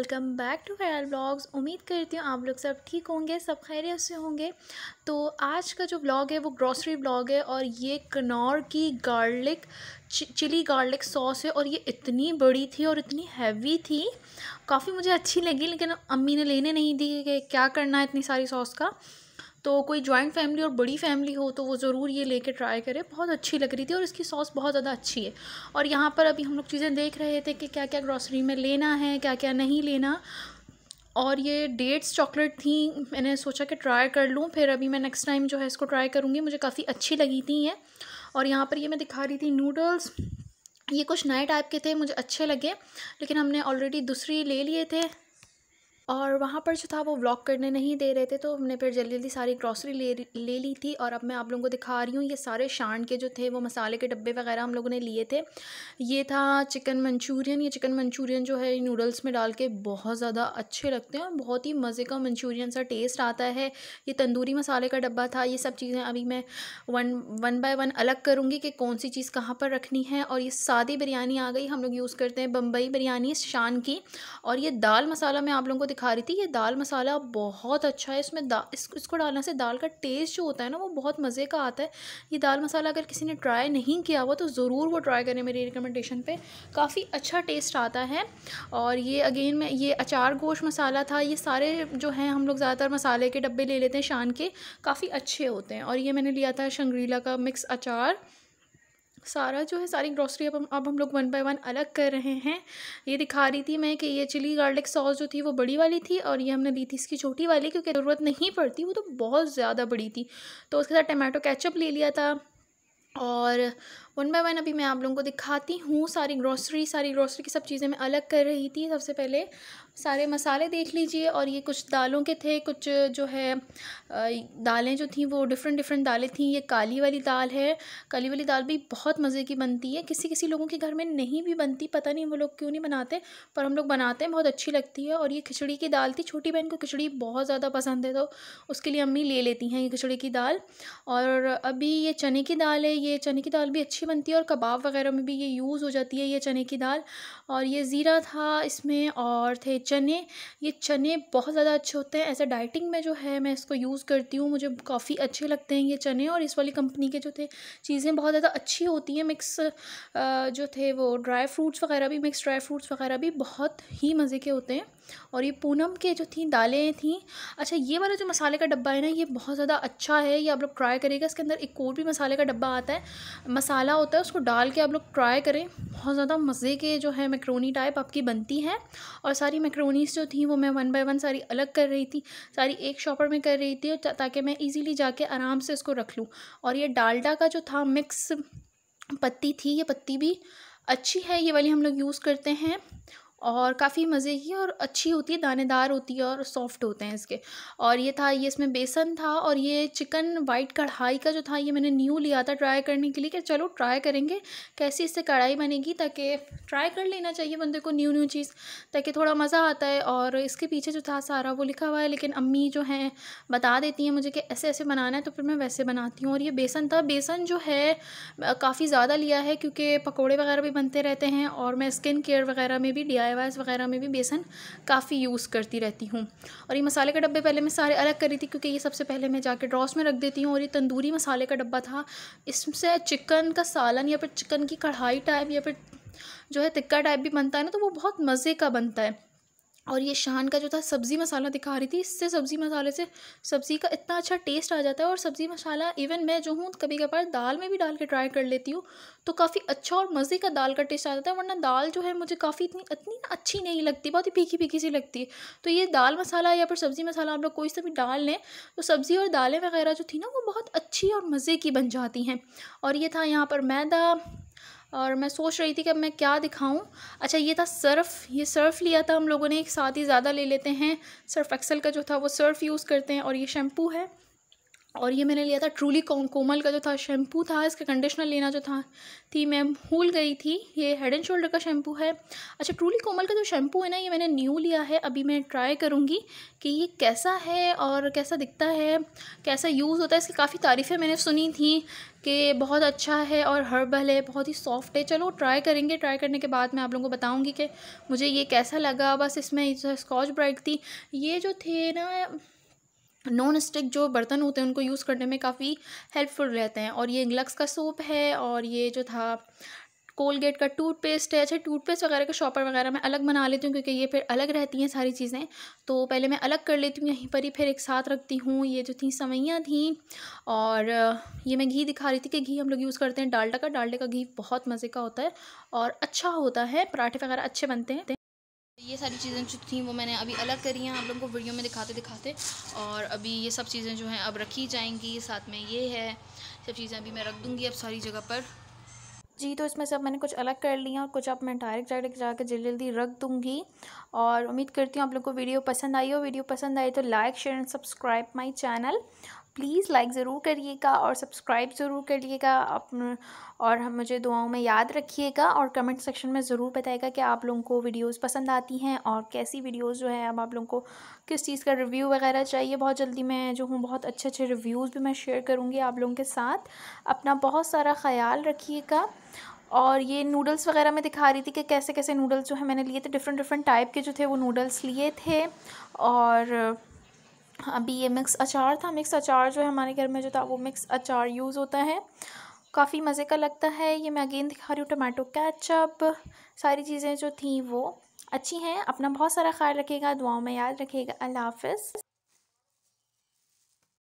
welcome back to Khayal blogs उम्मीद करती हूँ आप लोग सब ठीक होंगे सब खैरियत से होंगे तो आज का जो ब्लॉग है वो ग्रॉसरी ब्लॉग है और ये कनौर की गार्लिक चिली गार्लिक सॉस है और ये इतनी बड़ी थी और इतनी हैवी थी काफ़ी मुझे अच्छी लगी लेकिन अम्मी ने लेने नहीं दी कि क्या करना है इतनी सारी सॉस का तो कोई जॉइंट फैमिली और बड़ी फैमिली हो तो वो ज़रूर ये लेके ट्राई करे बहुत अच्छी लग रही थी और इसकी सॉस बहुत ज़्यादा अच्छी है और यहाँ पर अभी हम लोग चीज़ें देख रहे थे कि क्या क्या ग्रॉसरी में लेना है क्या क्या नहीं लेना और ये डेट्स चॉकलेट थी मैंने सोचा कि ट्राई कर लूँ फिर अभी मैं नेक्स्ट टाइम जो है इसको ट्राई करूँगी मुझे काफ़ी अच्छी लगी थी ये और यहाँ पर ये मैं दिखा रही थी नूडल्स ये कुछ नए टाइप के थे मुझे अच्छे लगे लेकिन हमने ऑलरेडी दूसरी ले लिए थे और वहाँ पर जो था वो व्लॉग करने नहीं दे रहे थे तो हमने फिर जल्दी जल्दी सारी ग्रॉसरी ले ले ली थी और अब मैं आप लोगों को दिखा रही हूँ ये सारे शान के जो थे वो मसाले के डब्बे वगैरह हम लोगों ने लिए थे ये था चिकन मंचूरियन ये चिकन मंचूरियन जो है नूडल्स में डाल के बहुत ज़्यादा अच्छे लगते हैं और बहुत ही मज़े का मंचूरियन सा टेस्ट आता है ये तंदूरी मसाले का डब्बा था ये सब चीज़ें अभी मैं वन वन बाय वन अलग करूँगी कि कौन सी चीज़ कहाँ पर रखनी है और ये सादी बिरयानी आ गई हम लोग यूज़ करते हैं बम्बई बिरयानी शान की और ये दाल मसाला मैं आप लोगों को दिखा रही थी ये दाल मसाला बहुत अच्छा है इसमें दा इस, इसको डालने से दाल का टेस्ट जो होता है ना वो बहुत मज़े का आता है ये दाल मसाला अगर किसी ने ट्राई नहीं किया हुआ तो ज़रूर वो ट्राई करें मेरी रिकमेंडेशन पे काफ़ी अच्छा टेस्ट आता है और ये अगेन मैं ये अचार गोश मसाला था ये सारे जो हैं हम लोग ज़्यादातर मसाले के डब्बे ले लेते हैं शान के काफ़ी अच्छे होते हैं और ये मैंने लिया था शंगरीला का मिक्स अचार सारा जो है सारी ग्रॉसरी अब हम अब हम लोग वन बाय वन अलग कर रहे हैं ये दिखा रही थी मैं कि ये चिली गार्लिक सॉस जो थी वो बड़ी वाली थी और ये हमने ली थी इसकी छोटी वाली क्योंकि ज़रूरत नहीं पड़ती वो तो बहुत ज़्यादा बड़ी थी तो उसके साथ टमाटो कैचअप ले लिया था और वन बाय वन अभी मैं आप लोगों को दिखाती हूँ सारी ग्रॉसरी सारी ग्रॉसरी की सब चीज़ें मैं अलग कर रही थी सबसे पहले सारे मसाले देख लीजिए और ये कुछ दालों के थे कुछ जो है दालें जो थी वो डिफरेंट डिफरेंट दालें थी ये काली वाली दाल है काली वाली दाल भी बहुत मज़े की बनती है किसी किसी लोगों के घर में नहीं भी बनती पता नहीं वो लोग क्यों नहीं बनाते पर हम लोग बनाते हैं बहुत अच्छी लगती है और ये खिचड़ी की दाल थी छोटी बहन को खिचड़ी बहुत ज़्यादा पसंद है तो उसके लिए अम्मी ले लेती हैं ये खिचड़ी की दाल और अभी ये चने की दाल है ये चने की दाल भी अच्छी बनती है और कबाब वगैरह में भी ये यूज़ हो जाती है ये चने की दाल और ये ज़ीरा था इसमें और थे चने ये चने बहुत ज़्यादा अच्छे होते हैं ऐसे डाइटिंग में जो है मैं इसको यूज़ करती हूँ मुझे काफ़ी अच्छे लगते हैं ये चने और इस वाली कंपनी के जो थे चीज़ें बहुत ज़्यादा अच्छी होती हैं मिक्स जो थे वो ड्राई फ्रूट्स वगैरह भी मिक्स ड्राई फ्रूट्स वगैरह भी बहुत ही मज़े के होते हैं और ये पूनम के जो थी दालें थी अच्छा ये वाला जो मसाले का डब्बा है ना ये बहुत ज़्यादा अच्छा है ये आप लोग ट्राई करिएगा इसके अंदर एक और भी मसाले का डब्बा आता है मसाला मसाला होता है उसको डाल के आप लोग ट्राई करें बहुत ज़्यादा मज़े के जो है मैक्रोनी टाइप आपकी बनती हैं और सारी मैक्रोनीस जो थी वो मैं वन बाय वन सारी अलग कर रही थी सारी एक शॉपर में कर रही थी ताकि मैं इजीली जाके आराम से इसको रख लूँ और ये डालडा का जो था मिक्स पत्ती थी ये पत्ती भी अच्छी है ये वाली हम लोग यूज़ करते हैं और काफ़ी मज़े की और अच्छी होती है दानेदार होती है और सॉफ्ट होते हैं इसके और ये था ये इसमें बेसन था और ये चिकन वाइट कढ़ाई का जो था ये मैंने न्यू लिया था ट्राई करने के लिए कि चलो ट्राई करेंगे कैसी इससे कढ़ाई बनेगी ताकि ट्राई कर लेना चाहिए बंदे को न्यू न्यू चीज़ ताकि थोड़ा मज़ा आता है और इसके पीछे जो था सारा वो लिखा हुआ है लेकिन अम्मी जो हैं बता देती हैं मुझे कि ऐसे ऐसे बनाना है तो फिर मैं वैसे बनाती हूँ और ये बेसन था बेसन जो है काफ़ी ज़्यादा लिया है क्योंकि पकौड़े वगैरह भी बनते रहते हैं और मैं स्किन केयर वगैरह में भी डी लाइवाज वगैरह में भी बेसन काफ़ी यूज़ करती रहती हूँ और ये मसाले के डब्बे पहले मैं सारे अलग करी थी क्योंकि ये सबसे पहले मैं जाके ड्रॉस में रख देती हूँ और ये तंदूरी मसाले का डब्बा था इससे चिकन का सालन या फिर चिकन की कढ़ाई टाइप या फिर जो है तिक्का टाइप भी बनता है ना तो वो बहुत मज़े का बनता है और ये शान का जो था सब्ज़ी मसाला दिखा रही थी इससे सब्ज़ी मसाले से सब्ज़ी का इतना अच्छा टेस्ट आ जाता है और सब्ज़ी मसाला इवन मैं जो हूँ कभी कभार दाल में भी डाल के ट्राई कर लेती हूँ तो काफ़ी अच्छा और मज़े का दाल का टेस्ट आ जाता है वरना दाल जो है मुझे काफ़ी इतनी इतनी अच्छी नहीं लगती बहुत ही फीकी फीकी सी लगती है तो ये दाल मसाला या फिर सब्ज़ी मसाला आप लोग कोई सा भी डाल लें तो सब्ज़ी और दालें वगैरह जो थी ना वो बहुत अच्छी और मज़े की बन जाती हैं और ये था यहाँ पर मैदा और मैं सोच रही थी कि अब मैं क्या दिखाऊं अच्छा ये था सर्फ़ ये सर्फ़ लिया था हम लोगों ने एक साथ ही ज़्यादा ले लेते हैं सर्फ़ एक्सल का जो था वो सर्फ़ यूज़ करते हैं और ये शैम्पू है और ये मैंने लिया था ट्रूली कोमल का जो था शैम्पू था इसका कंडीशनर लेना जो था थी मैं भूल गई थी ये हेड एंड शोल्डर का शैम्पू है अच्छा ट्रूली कोमल का जो शैम्पू है ना ये मैंने न्यू लिया है अभी मैं ट्राई करूँगी कि ये कैसा है और कैसा दिखता है कैसा यूज़ होता है इसकी काफ़ी तारीफ़ें मैंने सुनी थी कि बहुत अच्छा है और हर्बल है बहुत ही सॉफ्ट है चलो ट्राई करेंगे ट्राई करने के बाद मैं आप लोगों को बताऊँगी कि मुझे ये कैसा लगा बस इसमें स्कॉच ब्राइट थी ये जो थे ना नॉन स्टिक जो बर्तन होते हैं उनको यूज़ करने में काफ़ी हेल्पफुल रहते हैं और ये इंग्लक्स का सोप है और ये जो था कोलगेट का टूथपेस्ट है अच्छा टूथपेस्ट वगैरह का शॉपर वगैरह मैं अलग बना लेती हूँ क्योंकि ये फिर अलग रहती हैं सारी चीज़ें तो पहले मैं अलग कर लेती हूँ यहीं पर ही फिर एक साथ रखती हूँ ये जो थी सवैयाँ थी और ये मैं घी दिखा रही थी कि घी हम लोग यूज़ करते हैं डालडा का डालडे का घी बहुत मज़े का होता है और अच्छा होता है पराठे वगैरह अच्छे बनते हैं ये सारी चीज़ें जो थी वो मैंने अभी अलग करी हैं आप लोगों को वीडियो में दिखाते दिखाते और अभी ये सब चीज़ें जो हैं अब रखी जाएंगी साथ में ये है सब चीज़ें अभी मैं रख दूँगी अब सारी जगह पर जी तो इसमें से अब मैंने कुछ अलग कर लिया और कुछ अब मैं डायरेक्ट डायरेक्ट जाकर जल्दी जल्दी रख दूँगी और उम्मीद करती हूँ आप लोग को वीडियो पसंद आई हो वीडियो पसंद आई तो like share and subscribe my channel please like ज़रूर करिएगा और सब्सक्राइब ज़रूर करिएगा और हम मुझे दुआओं में याद रखिएगा और कमेंट सेक्शन में ज़रूर बताएगा कि आप लोगों को वीडियोस पसंद आती हैं और कैसी वीडियोस जो है अब आप लोगों को किस चीज़ का रिव्यू वगैरह चाहिए बहुत जल्दी मैं जो हूँ बहुत अच्छे अच्छे रिव्यूज़ भी मैं शेयर करूँगी आप लोगों के साथ अपना बहुत सारा ख्याल रखिएगा और ये नूडल्स वगैरह मैं दिखा रही थी कि कैसे कैसे नूडल्स जो है मैंने लिए थे डिफरेंट डिफरेंट टाइप के जो थे वो नूडल्स लिए थे और अभी ये मिक्स अचार था मिक्स अचार जो है हमारे घर में जो था वो मिक्स अचार यूज़ होता है काफ़ी मज़े का लगता है ये मैं अगेन दिखा रही हूँ टमाटो कैचअप सारी चीज़ें जो थी वो अच्छी हैं अपना बहुत सारा ख्याल रखेगा दुआओं में याद रखिएगा अल्लाह हाफ